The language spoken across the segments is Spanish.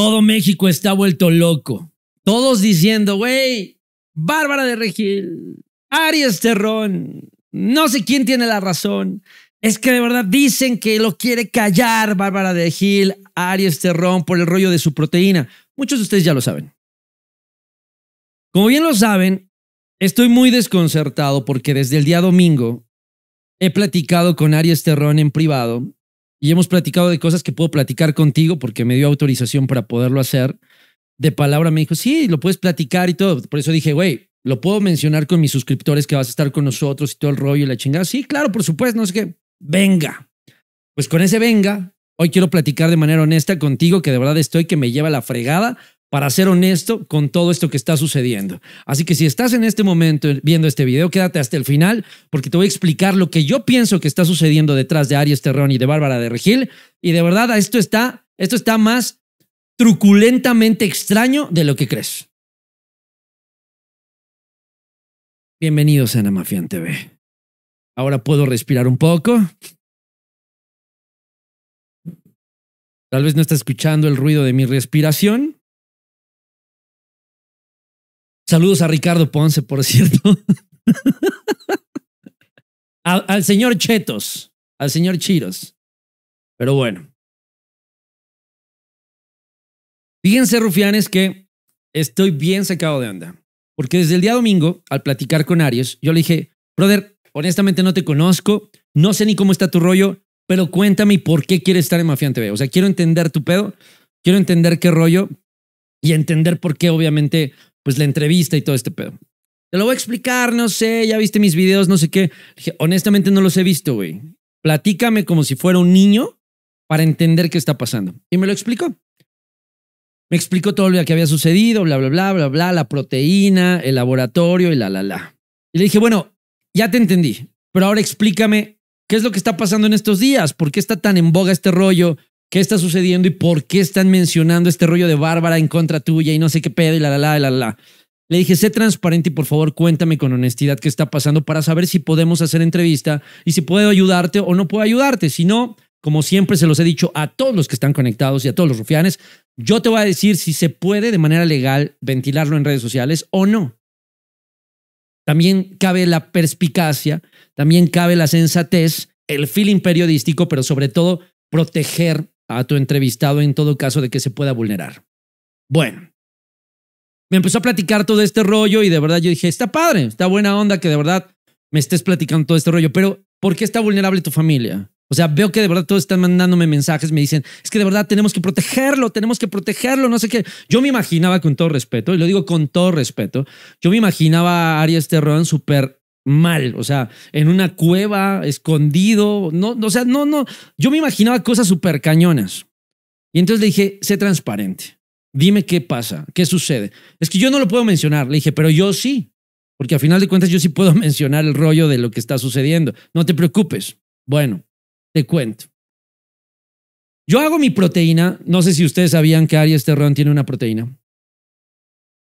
Todo México está vuelto loco. Todos diciendo, güey, Bárbara de Regil, Arias Terrón, no sé quién tiene la razón. Es que de verdad dicen que lo quiere callar Bárbara de Regil, Aries Terrón, por el rollo de su proteína. Muchos de ustedes ya lo saben. Como bien lo saben, estoy muy desconcertado porque desde el día domingo he platicado con Aries Terrón en privado y hemos platicado de cosas que puedo platicar contigo porque me dio autorización para poderlo hacer. De palabra me dijo, sí, lo puedes platicar y todo. Por eso dije, güey, lo puedo mencionar con mis suscriptores que vas a estar con nosotros y todo el rollo y la chingada. Sí, claro, por supuesto, no sé qué. Venga. Pues con ese venga, hoy quiero platicar de manera honesta contigo que de verdad estoy que me lleva la fregada para ser honesto con todo esto que está sucediendo. Así que si estás en este momento viendo este video, quédate hasta el final porque te voy a explicar lo que yo pienso que está sucediendo detrás de Aries Terrón y de Bárbara de Regil. Y de verdad, esto está, esto está más truculentamente extraño de lo que crees. Bienvenidos a Namafian TV. Ahora puedo respirar un poco. Tal vez no está escuchando el ruido de mi respiración Saludos a Ricardo Ponce, por cierto. al, señor Chetos, al señor Chiros. Pero bueno. Fíjense, rufianes, que estoy bien sacado de onda. Porque desde el día domingo, al platicar con Arias, yo le dije, brother, honestamente no te conozco, no sé ni cómo está tu rollo, pero cuéntame por qué quieres estar en Mafia TV. O sea, quiero entender tu pedo, quiero entender qué rollo y entender por qué, obviamente, pues la entrevista y todo este pedo. Te lo voy a explicar, no sé, ya viste mis videos, no sé qué. Dije, honestamente no los he visto, güey. Platícame como si fuera un niño para entender qué está pasando. Y me lo explicó. Me explicó todo lo que había sucedido, bla, bla, bla, bla, bla, la proteína, el laboratorio y la, la, la. Y le dije, bueno, ya te entendí, pero ahora explícame qué es lo que está pasando en estos días, por qué está tan en boga este rollo, qué está sucediendo y por qué están mencionando este rollo de Bárbara en contra tuya y no sé qué pedo y la, la, la, la, la. Le dije, sé transparente y por favor cuéntame con honestidad qué está pasando para saber si podemos hacer entrevista y si puedo ayudarte o no puedo ayudarte. Si no, como siempre se los he dicho a todos los que están conectados y a todos los rufianes, yo te voy a decir si se puede de manera legal ventilarlo en redes sociales o no. También cabe la perspicacia, también cabe la sensatez, el feeling periodístico, pero sobre todo proteger a tu entrevistado en todo caso de que se pueda vulnerar. Bueno, me empezó a platicar todo este rollo y de verdad yo dije, está padre, está buena onda que de verdad me estés platicando todo este rollo, pero ¿por qué está vulnerable tu familia? O sea, veo que de verdad todos están mandándome mensajes, me dicen, es que de verdad tenemos que protegerlo, tenemos que protegerlo, no sé qué. Yo me imaginaba con todo respeto, y lo digo con todo respeto, yo me imaginaba a Arias Terrón súper mal, o sea, en una cueva, escondido, no, o sea, no, no, yo me imaginaba cosas súper cañonas. Y entonces le dije, sé transparente, dime qué pasa, qué sucede. Es que yo no lo puedo mencionar, le dije, pero yo sí, porque a final de cuentas yo sí puedo mencionar el rollo de lo que está sucediendo, no te preocupes. Bueno, te cuento. Yo hago mi proteína, no sé si ustedes sabían que Arias Terrón tiene una proteína.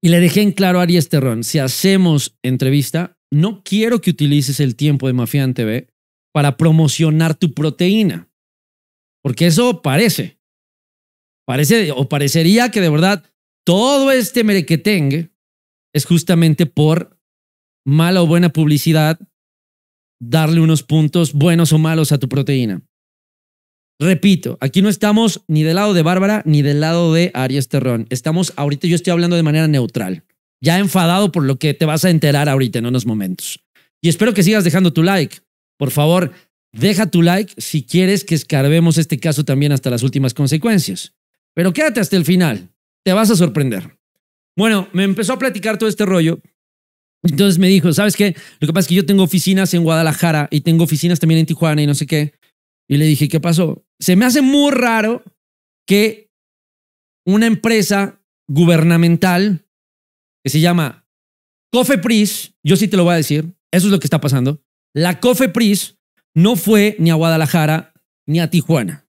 Y le dejé en claro a Aries Terrón, si hacemos entrevista, no quiero que utilices el tiempo de Mafián TV para promocionar tu proteína. Porque eso parece. Parece o parecería que de verdad todo este merequetengue es justamente por mala o buena publicidad darle unos puntos buenos o malos a tu proteína. Repito, aquí no estamos ni del lado de Bárbara ni del lado de Arias Terrón. Estamos ahorita yo estoy hablando de manera neutral ya enfadado por lo que te vas a enterar ahorita en unos momentos. Y espero que sigas dejando tu like. Por favor, deja tu like si quieres que escarbemos este caso también hasta las últimas consecuencias. Pero quédate hasta el final, te vas a sorprender. Bueno, me empezó a platicar todo este rollo. Entonces me dijo, ¿sabes qué? Lo que pasa es que yo tengo oficinas en Guadalajara y tengo oficinas también en Tijuana y no sé qué. Y le dije, ¿qué pasó? Se me hace muy raro que una empresa gubernamental que se llama COFEPRIS, yo sí te lo voy a decir, eso es lo que está pasando. La COFEPRIS no fue ni a Guadalajara ni a Tijuana.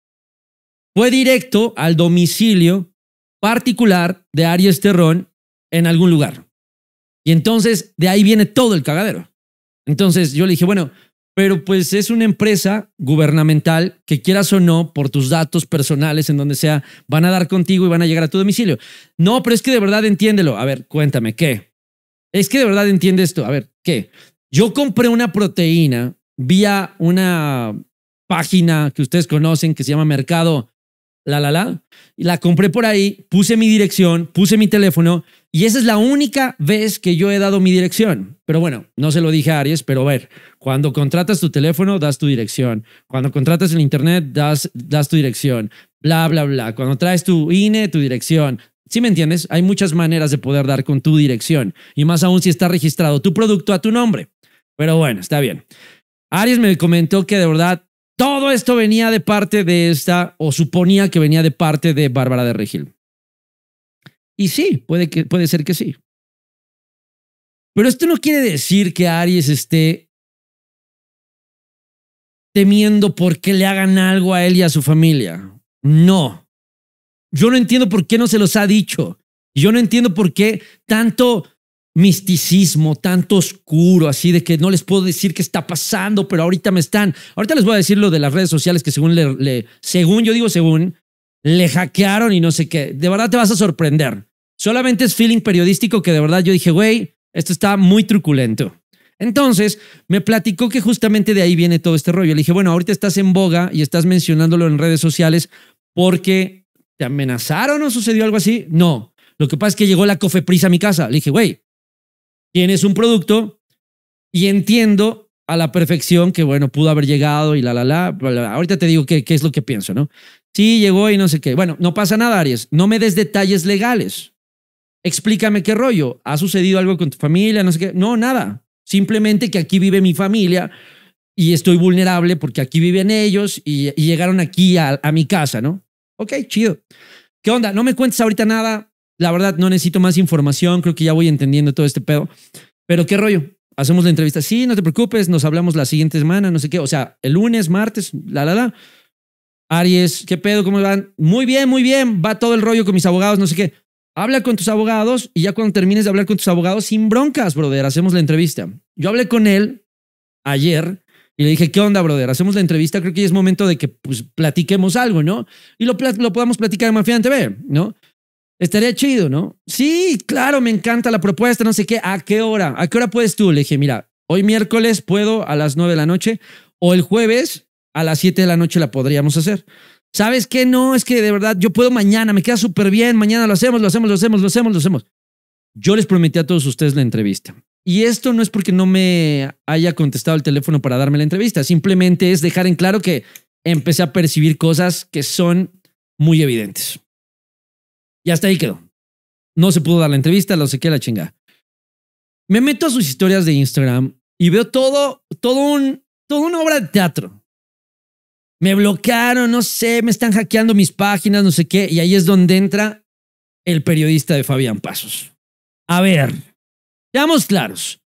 Fue directo al domicilio particular de Arias Terrón en algún lugar. Y entonces de ahí viene todo el cagadero. Entonces yo le dije, bueno, pero pues es una empresa gubernamental que quieras o no, por tus datos personales, en donde sea, van a dar contigo y van a llegar a tu domicilio. No, pero es que de verdad entiéndelo. A ver, cuéntame, ¿qué? Es que de verdad entiende esto. A ver, ¿qué? Yo compré una proteína vía una página que ustedes conocen que se llama Mercado La La La. Y la compré por ahí, puse mi dirección, puse mi teléfono y esa es la única vez que yo he dado mi dirección. Pero bueno, no se lo dije a Aries, pero a ver, cuando contratas tu teléfono, das tu dirección. Cuando contratas el Internet, das, das tu dirección. Bla, bla, bla. Cuando traes tu INE, tu dirección. ¿Sí me entiendes? Hay muchas maneras de poder dar con tu dirección. Y más aún si está registrado tu producto a tu nombre. Pero bueno, está bien. Aries me comentó que de verdad todo esto venía de parte de esta, o suponía que venía de parte de Bárbara de Regil. Y sí, puede, que, puede ser que sí. Pero esto no quiere decir que Aries esté temiendo por qué le hagan algo a él y a su familia. No. Yo no entiendo por qué no se los ha dicho. Yo no entiendo por qué tanto misticismo, tanto oscuro, así de que no les puedo decir qué está pasando, pero ahorita me están. Ahorita les voy a decir lo de las redes sociales que según le según yo digo según, le hackearon y no sé qué. De verdad te vas a sorprender. Solamente es feeling periodístico que de verdad yo dije, güey, esto está muy truculento. Entonces, me platicó que justamente de ahí viene todo este rollo. Le dije, bueno, ahorita estás en boga y estás mencionándolo en redes sociales porque te amenazaron o sucedió algo así. No, lo que pasa es que llegó la cofeprisa a mi casa. Le dije, güey, tienes un producto y entiendo a la perfección que, bueno, pudo haber llegado y la, la, la. Ahorita te digo qué, qué es lo que pienso, ¿no? Sí, llegó y no sé qué. Bueno, no pasa nada, Aries. No me des detalles legales. Explícame qué rollo. ¿Ha sucedido algo con tu familia? No sé qué. No, nada. Simplemente que aquí vive mi familia y estoy vulnerable porque aquí viven ellos y, llegaron aquí a, a mi casa, ¿no? Ok, chido. ¿Qué onda? No me cuentes ahorita nada. La verdad, no necesito más información. Creo que ya voy entendiendo todo este pedo. Pero qué rollo. Hacemos la entrevista. Sí, no te preocupes. Nos hablamos la siguiente semana, no sé qué. O sea, el lunes, martes, la, la, la. Aries, ¿qué pedo? ¿Cómo van? Muy bien, muy bien, va todo el rollo con mis abogados, no sé qué. Habla con tus abogados y ya cuando termines de hablar con tus abogados, sin broncas, brother, hacemos la entrevista. Yo hablé con él ayer y le dije, ¿qué onda, brother? Hacemos la entrevista, creo que ya es momento de que pues, platiquemos algo, ¿no? Y lo, lo podamos platicar en Mafia TV, ¿no? Estaría chido, ¿no? Sí, claro, me encanta la propuesta, no sé qué. ¿A qué hora? ¿A qué hora puedes tú? Le dije, mira, hoy miércoles puedo a las nueve de la noche o el jueves a las 7 de la noche la podríamos hacer. ¿Sabes qué? No, es que de verdad yo puedo mañana, me queda súper bien, mañana lo hacemos, lo hacemos, lo hacemos, lo hacemos, lo hacemos. Yo les prometí a todos ustedes la entrevista. Y esto no es porque no me haya contestado el teléfono para darme la entrevista, simplemente es dejar en claro que empecé a percibir cosas que son muy evidentes. Y hasta ahí quedó. No se pudo dar la entrevista, lo sé qué la chinga. Me meto a sus historias de Instagram y veo todo, todo un, toda una obra de teatro me bloquearon, no sé, me están hackeando mis páginas, no sé qué. Y ahí es donde entra el periodista de Fabián Pasos. A ver, seamos claros.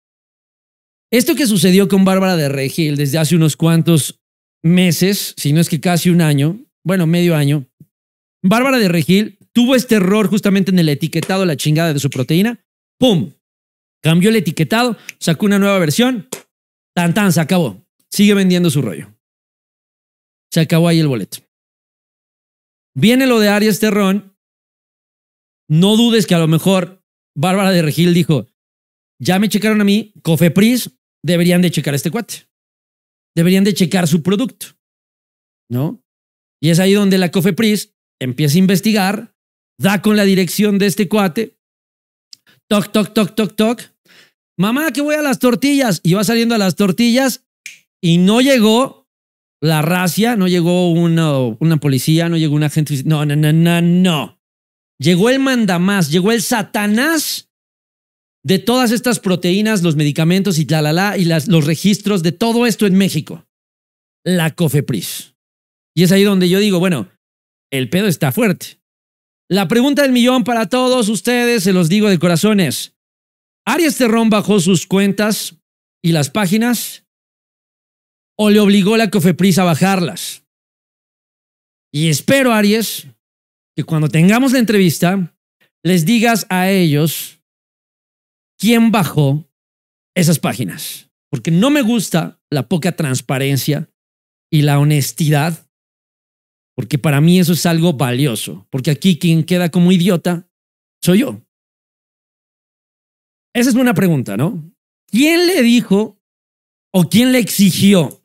Esto que sucedió con Bárbara de Regil desde hace unos cuantos meses, si no es que casi un año, bueno, medio año, Bárbara de Regil tuvo este error justamente en el etiquetado, la chingada de su proteína. ¡Pum! Cambió el etiquetado, sacó una nueva versión. Tan, tan, se acabó. Sigue vendiendo su rollo. Se acabó ahí el boleto. Viene lo de Arias Terrón. No dudes que a lo mejor Bárbara de Regil dijo, ya me checaron a mí, Cofepris, deberían de checar a este cuate. Deberían de checar su producto. ¿No? Y es ahí donde la Cofepris empieza a investigar, da con la dirección de este cuate. Toc, toc, toc, toc, toc. Mamá, que voy a las tortillas. Y va saliendo a las tortillas y no llegó la racia, no llegó una, policía, no llegó un agente. No, no, no, no, no. Llegó el mandamás, llegó el satanás de todas estas proteínas, los medicamentos y la, la, la, y los registros de todo esto en México. La COFEPRIS. Y es ahí donde yo digo, bueno, el pedo está fuerte. La pregunta del millón para todos ustedes, se los digo de corazón, es, ¿Arias Terrón bajó sus cuentas y las páginas? o le obligó la Cofeprisa a bajarlas. Y espero, Aries, que cuando tengamos la entrevista, les digas a ellos quién bajó esas páginas. Porque no me gusta la poca transparencia y la honestidad, porque para mí eso es algo valioso. Porque aquí quien queda como idiota soy yo. Esa es una pregunta, ¿no? ¿Quién le dijo ¿O quién le exigió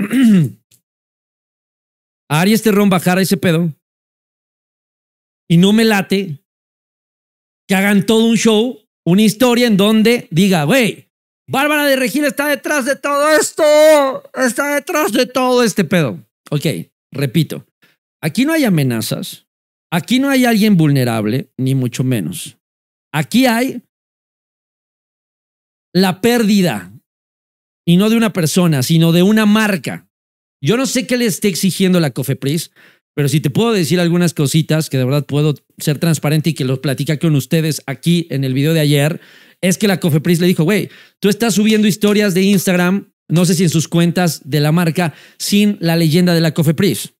a Arias Terrón bajar a ese pedo? Y no me late que hagan todo un show, una historia en donde diga, güey, Bárbara de Regina está detrás de todo esto, está detrás de todo este pedo. Ok, repito, aquí no hay amenazas, aquí no hay alguien vulnerable, ni mucho menos. Aquí hay la pérdida y no de una persona, sino de una marca. Yo no sé qué le esté exigiendo la COFEPRIS, pero si te puedo decir algunas cositas que de verdad puedo ser transparente y que los platica con ustedes aquí en el video de ayer, es que la COFEPRIS le dijo, güey, tú estás subiendo historias de Instagram, no sé si en sus cuentas de la marca, sin la leyenda de la COFEPRIS.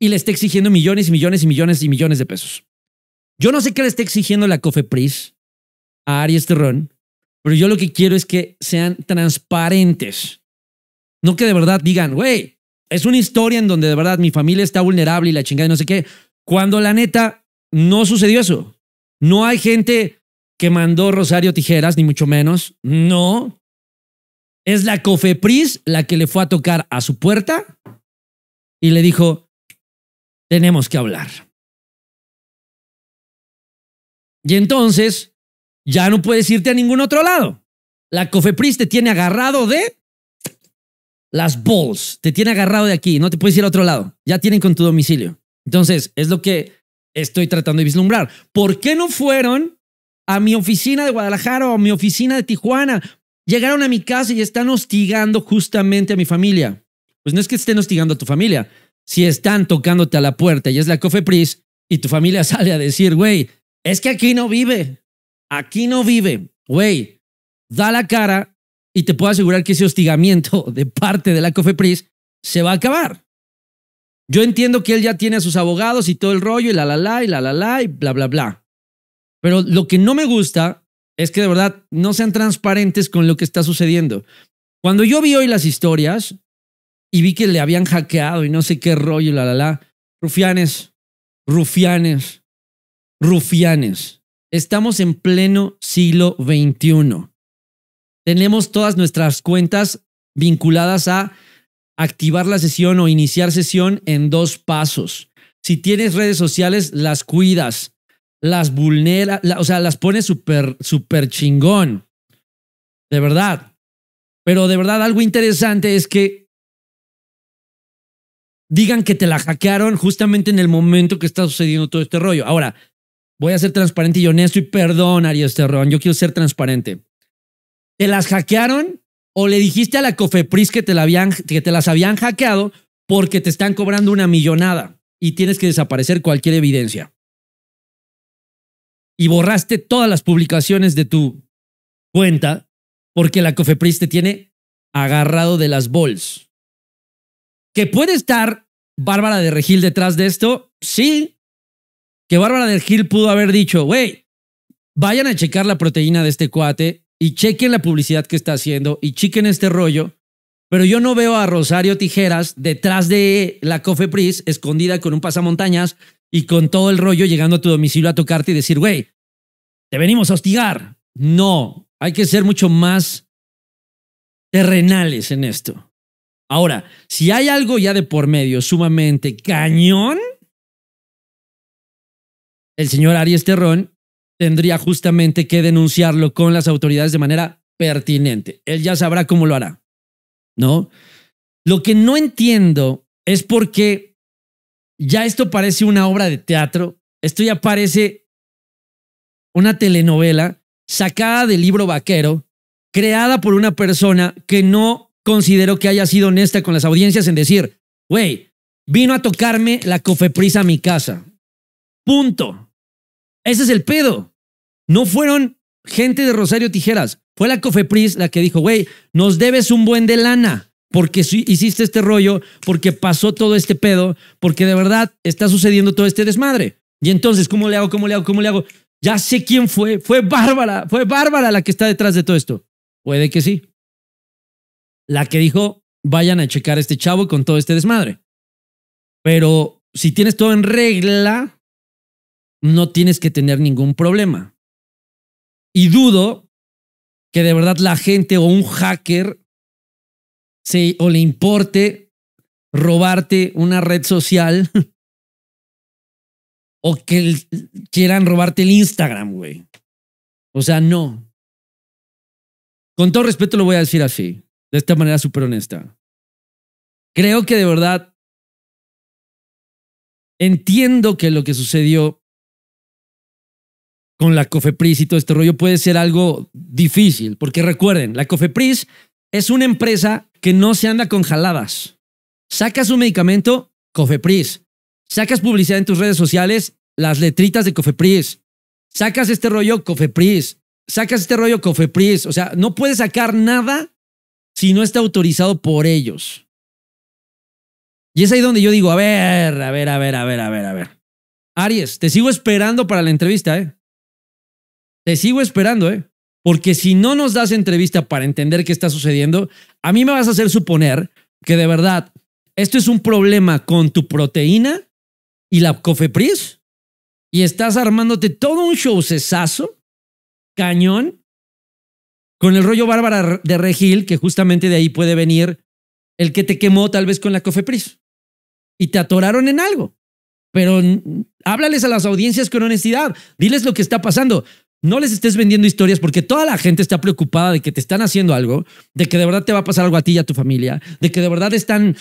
Y le está exigiendo millones y millones y millones y millones de pesos. Yo no sé qué le está exigiendo la COFEPRIS a Aries Terrón, pero yo lo que quiero es que sean transparentes. No que de verdad digan, güey, es una historia en donde de verdad mi familia está vulnerable y la chingada y no sé qué. Cuando la neta no sucedió eso. No hay gente que mandó Rosario Tijeras, ni mucho menos. No. Es la Cofepris la que le fue a tocar a su puerta y le dijo, tenemos que hablar. Y entonces, ya no puedes irte a ningún otro lado. La COFEPRIS te tiene agarrado de las balls, te tiene agarrado de aquí, no te puedes ir a otro lado, ya tienen con tu domicilio. Entonces, es lo que estoy tratando de vislumbrar. ¿Por qué no fueron a mi oficina de Guadalajara o a mi oficina de Tijuana? Llegaron a mi casa y están hostigando justamente a mi familia. Pues no es que estén hostigando a tu familia. Si están tocándote a la puerta y es la COFEPRIS y tu familia sale a decir, güey, es que aquí no vive, aquí no vive, güey, da la cara y te puedo asegurar que ese hostigamiento de parte de la COFEPRIS se va a acabar. Yo entiendo que él ya tiene a sus abogados y todo el rollo y la la la y la la la y bla bla bla. Pero lo que no me gusta es que de verdad no sean transparentes con lo que está sucediendo. Cuando yo vi hoy las historias y vi que le habían hackeado y no sé qué rollo, y la la la, rufianes, rufianes, rufianes. Estamos en pleno siglo XXI. Tenemos todas nuestras cuentas vinculadas a activar la sesión o iniciar sesión en dos pasos. Si tienes redes sociales, las cuidas, las vulneras, o sea, las pones súper, súper chingón. De verdad. Pero de verdad, algo interesante es que digan que te la hackearon justamente en el momento que está sucediendo todo este rollo. Ahora, voy a ser transparente y honesto y perdón, Arias Ron, yo quiero ser transparente. ¿Te las hackearon o le dijiste a la Cofepris que te, las habían hackeado porque te están cobrando una millonada y tienes que desaparecer cualquier evidencia? Y borraste todas las publicaciones de tu cuenta porque la Cofepris te tiene agarrado de las bols. ¿Que puede estar Bárbara de Regil detrás de esto? Sí, que Bárbara del Gil pudo haber dicho, güey, vayan a checar la proteína de este cuate y chequen la publicidad que está haciendo y chequen este rollo. Pero yo no veo a Rosario Tijeras detrás de la Pris escondida con un pasamontañas y con todo el rollo llegando a tu domicilio a tocarte y decir, güey, te venimos a hostigar. No, hay que ser mucho más terrenales en esto. Ahora, si hay algo ya de por medio sumamente cañón, el señor Arias Terrón tendría justamente que denunciarlo con las autoridades de manera pertinente. Él ya sabrá cómo lo hará, ¿no? Lo que no entiendo es porque ya esto parece una obra de teatro, esto ya parece una telenovela sacada del libro vaquero, creada por una persona que no considero que haya sido honesta con las audiencias en decir, güey, vino a tocarme la cofeprisa a mi casa. Punto. Ese es el pedo. No fueron gente de Rosario Tijeras. Fue la Cofepris la que dijo, güey, nos debes un buen de lana porque hiciste este rollo, porque pasó todo este pedo, porque de verdad está sucediendo todo este desmadre. Y entonces, ¿cómo le hago? ¿Cómo le hago? ¿Cómo le hago? Ya sé quién fue. Fue Bárbara. Fue Bárbara la que está detrás de todo esto. Puede que sí. La que dijo, vayan a checar a este chavo con todo este desmadre. Pero si tienes todo en regla, no tienes que tener ningún problema. Y dudo que de verdad la gente o un hacker se, o le importe robarte una red social o que quieran robarte el Instagram, güey. O sea, no. Con todo respeto lo voy a decir así, de esta manera súper honesta. Creo que de verdad entiendo que lo que sucedió con la COFEPRIS y todo este rollo puede ser algo difícil, porque recuerden, la COFEPRIS es una empresa que no se anda con jaladas. Sacas un medicamento, COFEPRIS. Sacas publicidad en tus redes sociales, las letritas de COFEPRIS. Sacas este rollo, COFEPRIS. Sacas este rollo, COFEPRIS. O sea, no puedes sacar nada si no está autorizado por ellos. Y es ahí donde yo digo, a ver, a ver, a ver, a ver, a ver, a ver. Aries, te sigo esperando para la entrevista, ¿eh? Te sigo esperando, ¿eh? Porque si no nos das entrevista para entender qué está sucediendo, a mí me vas a hacer suponer que de verdad esto es un problema con tu proteína y la cofepris y estás armándote todo un show cesazo, cañón, con el rollo Bárbara de Regil, que justamente de ahí puede venir el que te quemó tal vez con la cofepris y te atoraron en algo. Pero háblales a las audiencias con honestidad, diles lo que está pasando no les estés vendiendo historias porque toda la gente está preocupada de que te están haciendo algo, de que de verdad te va a pasar algo a ti y a tu familia, de que de verdad están,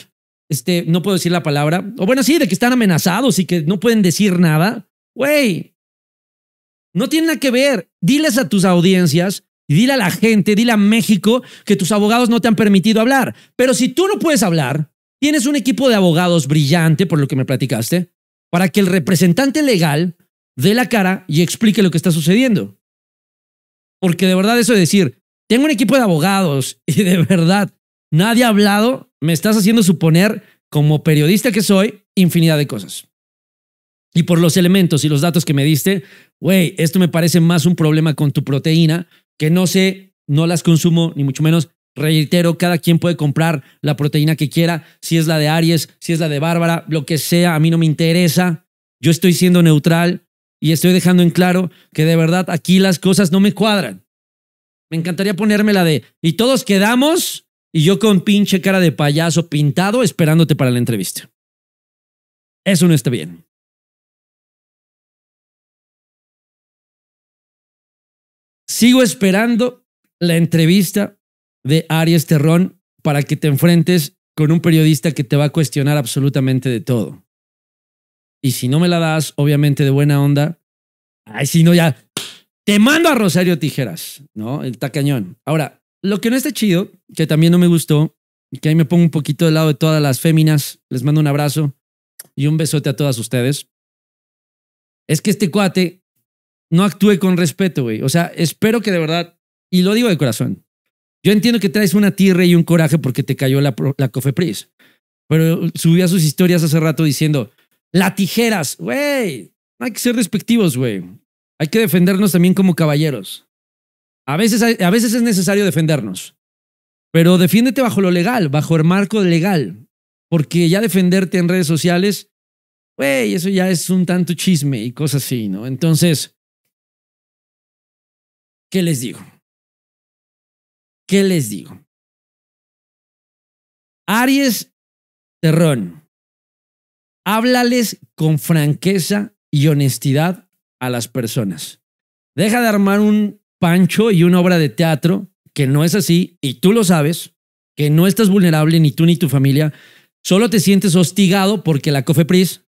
este, no puedo decir la palabra, o bueno, sí, de que están amenazados y que no pueden decir nada. Güey, no tiene nada que ver. Diles a tus audiencias y dile a la gente, dile a México que tus abogados no te han permitido hablar. Pero si tú no puedes hablar, tienes un equipo de abogados brillante, por lo que me platicaste, para que el representante legal de la cara y explique lo que está sucediendo. Porque de verdad eso de decir, tengo un equipo de abogados y de verdad nadie ha hablado, me estás haciendo suponer, como periodista que soy, infinidad de cosas. Y por los elementos y los datos que me diste, güey, esto me parece más un problema con tu proteína, que no sé, no las consumo, ni mucho menos. Reitero, cada quien puede comprar la proteína que quiera, si es la de Aries, si es la de Bárbara, lo que sea, a mí no me interesa. Yo estoy siendo neutral, y estoy dejando en claro que de verdad aquí las cosas no me cuadran. Me encantaría ponerme la de, y todos quedamos, y yo con pinche cara de payaso pintado esperándote para la entrevista. Eso no está bien. Sigo esperando la entrevista de Aries Terrón para que te enfrentes con un periodista que te va a cuestionar absolutamente de todo. Y si no me la das, obviamente de buena onda, ay, si no, ya te mando a Rosario Tijeras, ¿no? El tacañón. Ahora, lo que no está chido, que también no me gustó, y que ahí me pongo un poquito del lado de todas las féminas, les mando un abrazo y un besote a todas ustedes, es que este cuate no actúe con respeto, güey. O sea, espero que de verdad, y lo digo de corazón, yo entiendo que traes una tirre y un coraje porque te cayó la, la cofepris, pero a sus historias hace rato diciendo, la tijeras, güey. Hay que ser respectivos, güey. Hay que defendernos también como caballeros. A veces, a veces es necesario defendernos. Pero defiéndete bajo lo legal, bajo el marco legal. Porque ya defenderte en redes sociales, güey, eso ya es un tanto chisme y cosas así, ¿no? Entonces, ¿qué les digo? ¿Qué les digo? Aries Terrón. Háblales con franqueza y honestidad a las personas. Deja de armar un pancho y una obra de teatro que no es así y tú lo sabes, que no estás vulnerable ni tú ni tu familia. Solo te sientes hostigado porque la COFEPRIS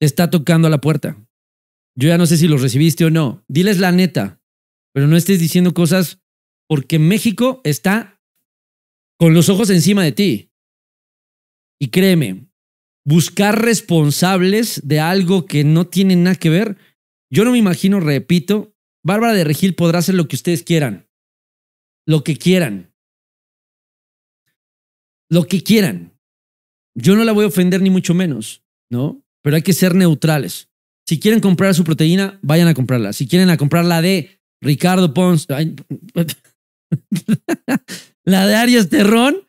te está tocando a la puerta. Yo ya no sé si lo recibiste o no. Diles la neta, pero no estés diciendo cosas porque México está con los ojos encima de ti. Y créeme, buscar responsables de algo que no tiene nada que ver. Yo no me imagino, repito, Bárbara de Regil podrá hacer lo que ustedes quieran, lo que quieran, lo que quieran. Yo no la voy a ofender ni mucho menos, ¿no? Pero hay que ser neutrales. Si quieren comprar su proteína, vayan a comprarla. Si quieren a comprar la de Ricardo Pons, la de Arias Terrón,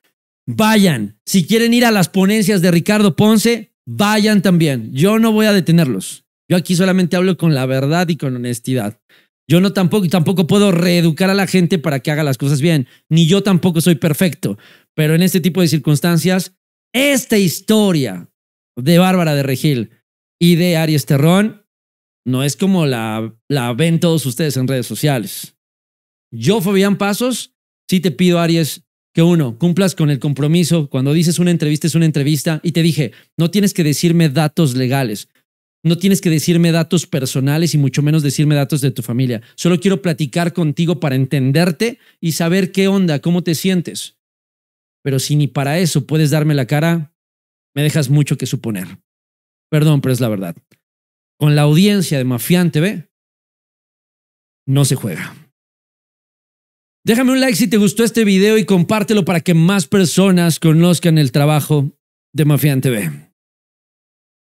vayan. Si quieren ir a las ponencias de Ricardo Ponce, vayan también. Yo no voy a detenerlos. Yo aquí solamente hablo con la verdad y con honestidad. Yo no tampoco, tampoco puedo reeducar a la gente para que haga las cosas bien, ni yo tampoco soy perfecto. Pero en este tipo de circunstancias, esta historia de Bárbara de Regil y de Aries Terrón no es como la, la ven todos ustedes en redes sociales. Yo, Fabián Pasos, sí te pido, Aries, uno, cumplas con el compromiso. Cuando dices una entrevista es una entrevista y te dije, no tienes que decirme datos legales, no tienes que decirme datos personales y mucho menos decirme datos de tu familia. Solo quiero platicar contigo para entenderte y saber qué onda, cómo te sientes. Pero si ni para eso puedes darme la cara, me dejas mucho que suponer. Perdón, pero es la verdad. Con la audiencia de Mafián TV, no se juega. Déjame un like si te gustó este video y compártelo para que más personas conozcan el trabajo de Mafián TV.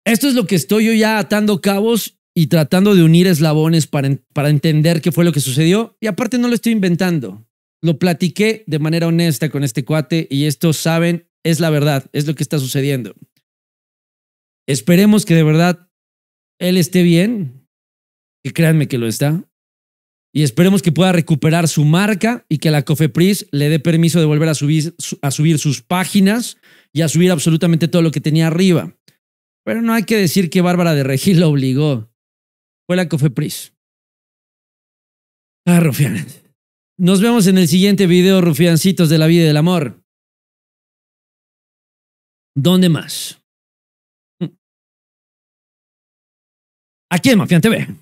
Esto es lo que estoy yo ya atando cabos y tratando de unir eslabones para, para entender qué fue lo que sucedió. Y aparte no lo estoy inventando. Lo platiqué de manera honesta con este cuate y esto, saben, es la verdad, es lo que está sucediendo. Esperemos que de verdad él esté bien, que créanme que lo está, y esperemos que pueda recuperar su marca y que la Cofepris le dé permiso de volver a subir, a subir sus páginas y a subir absolutamente todo lo que tenía arriba. Pero no hay que decir que Bárbara de Regil lo obligó. Fue la Cofepris. Ah, Rufián. Nos vemos en el siguiente video, Rufiancitos de la vida y del amor. ¿Dónde más? Mm. Aquí en Mafián TV.